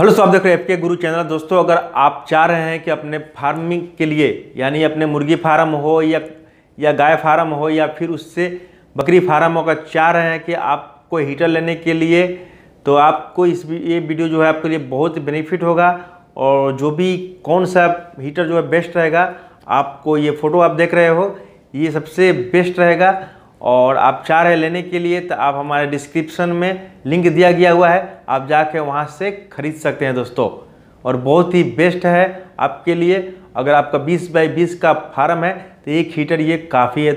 hello सो आप देख रहे हैं एफ गुरु चैनल दोस्तों अगर आप चाह रहे हैं कि अपने फार्मिंग के लिए यानी अपने मुर्गी फार्म हो या या गाय फार्म हो या फिर उससे बकरी फार्म हो अगर चाह रहे हैं कि आपको हीटर लेने के लिए तो आपको इस ये वीडियो जो है आपके लिए बहुत बेनिफिट होगा और जो भी कौन सा हीटर जो है बेस्ट रहेगा आपको ये फ़ोटो आप देख रहे हो ये सबसे बेस्ट रहेगा और आप चाह रहे लेने के लिए तो आप हमारे डिस्क्रिप्शन में लिंक दिया गया हुआ है आप जाके वहाँ से ख़रीद सकते हैं दोस्तों और बहुत ही बेस्ट है आपके लिए अगर आपका 20 बाई 20 का फार्म है तो एक हीटर ये काफ़ी है